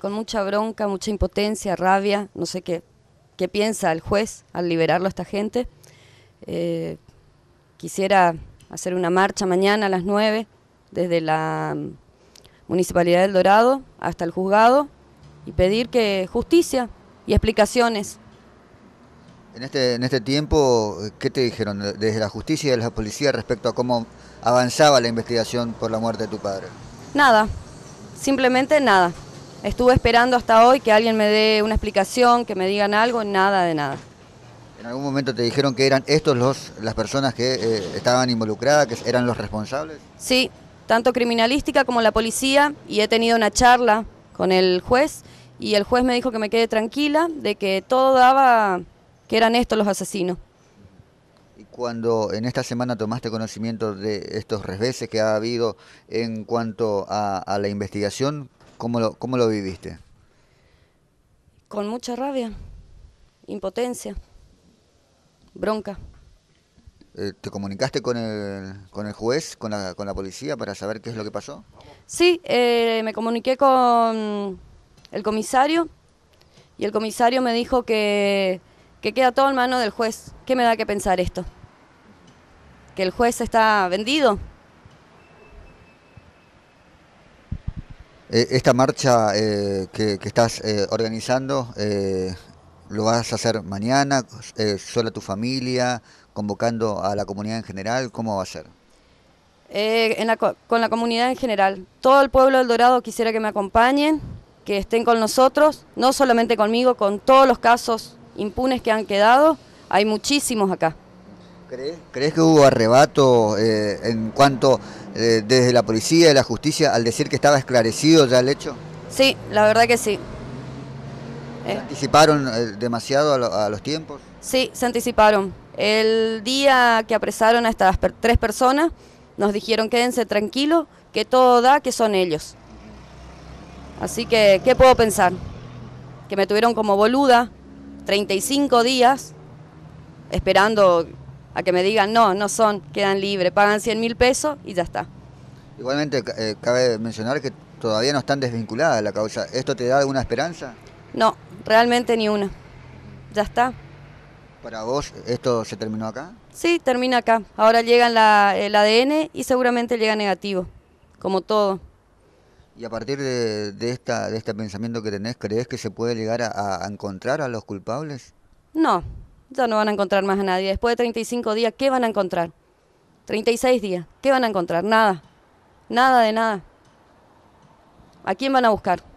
con mucha bronca, mucha impotencia, rabia, no sé qué, qué piensa el juez al liberarlo a esta gente. Eh, quisiera hacer una marcha mañana a las 9 desde la mm, Municipalidad del Dorado hasta el juzgado y pedir que justicia y explicaciones. En este, en este tiempo, eh, ¿qué te dijeron desde la justicia y de la policía respecto a cómo avanzaba la investigación por la muerte de tu padre? Nada, simplemente nada. Estuve esperando hasta hoy que alguien me dé una explicación, que me digan algo, nada de nada. ¿En algún momento te dijeron que eran estos los, las personas que eh, estaban involucradas, que eran los responsables? Sí, tanto criminalística como la policía, y he tenido una charla con el juez, y el juez me dijo que me quede tranquila, de que todo daba que eran estos los asesinos. Y cuando en esta semana tomaste conocimiento de estos resveses que ha habido en cuanto a, a la investigación, ¿Cómo lo, cómo lo viviste? Con mucha rabia, impotencia, bronca. Eh, ¿Te comunicaste con el, con el juez, con la, policía, para saber qué es lo que pasó? Sí, eh, me comuniqué con el comisario y el comisario me dijo que, que queda todo en mano del juez. ¿Qué me da que pensar esto? ¿Que el juez está vendido? Eh, esta marcha eh, que, estás eh, organizando, ¿lo vas a hacer mañana, sola tu familia, convocando a la comunidad en general? ¿Cómo va a ser? con la comunidad en general. Todo el pueblo del Dorado quisiera que me acompañen, que estén con nosotros, no solamente conmigo, con todos los casos impunes que han quedado. Hay muchísimos acá. ¿Crees, que hubo arrebato eh, en cuanto eh, desde la policía y la justicia al decir que estaba esclarecido ya el hecho? Sí, la verdad que sí. ¿Se anticiparon eh, demasiado a, los tiempos? Sí, se anticiparon. El día que apresaron a estas tres personas, nos dijeron quédense tranquilos, que todo da, que son ellos. Así que, ¿qué puedo pensar? Que me tuvieron como boluda 35 días esperando a que me digan, no, no son, quedan libres, pagan 100 mil pesos y ya está. Igualmente, eh, cabe mencionar que todavía no están desvinculadas la causa. ¿Esto te da alguna esperanza? No, realmente ni una. Ya está. ¿Para vos esto se terminó acá? Sí, termina acá. Ahora llega el ADN y seguramente llega negativo, como todo. ¿Y a partir de, esta, de este pensamiento que tenés, crees que se puede llegar a encontrar a los culpables? No, ya no van a encontrar más a nadie. Después de 35 días, ¿qué van a encontrar? 36 días, ¿qué van a encontrar? Nada, nada de nada. ¿A quién van a buscar?